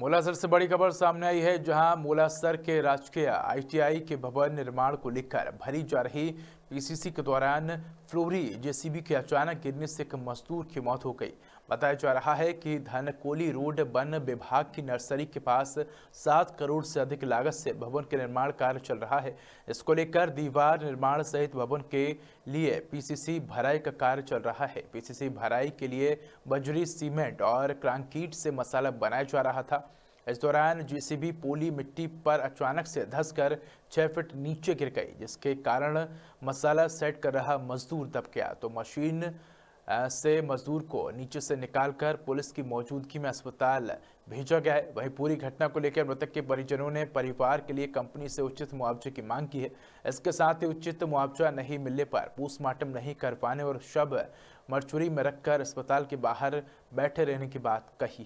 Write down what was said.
मोलासर से बड़ी खबर सामने आई है जहां मोलासर के राजकीय आईटीआई के भवन निर्माण को लेकर भरी जा रही पीसीसी के दौरान फ्लोरी जेसीबी के अचानक गिरने से एक मजदूर की मौत हो गई बताया जा रहा है कि धनकोली रोड वन विभाग की नर्सरी के पास सात करोड़ से अधिक लागत से भवन के निर्माण कार्य चल रहा है इसको लेकर दीवार निर्माण सहित भवन के लिए पीसीसी भराई का कार्य चल रहा है पीसीसी भराई के लिए बजरी सीमेंट और क्रांकीट से मसाला बनाया जा रहा था इस दौरान जेसीबी पोली मिट्टी पर अचानक से धंसकर छः फीट नीचे गिर गई जिसके कारण मसाला सेट कर रहा मजदूर दब गया तो मशीन से मजदूर को नीचे से निकालकर पुलिस की मौजूदगी में अस्पताल भेजा गया है वहीं पूरी घटना को लेकर मृतक के परिजनों ने परिवार के लिए कंपनी से उचित मुआवजे की मांग की है इसके साथ ही उचित मुआवजा नहीं मिलने पर पोस्टमार्टम नहीं कर पाने और शव मर्चुरी में रखकर अस्पताल के बाहर बैठे रहने की बात कही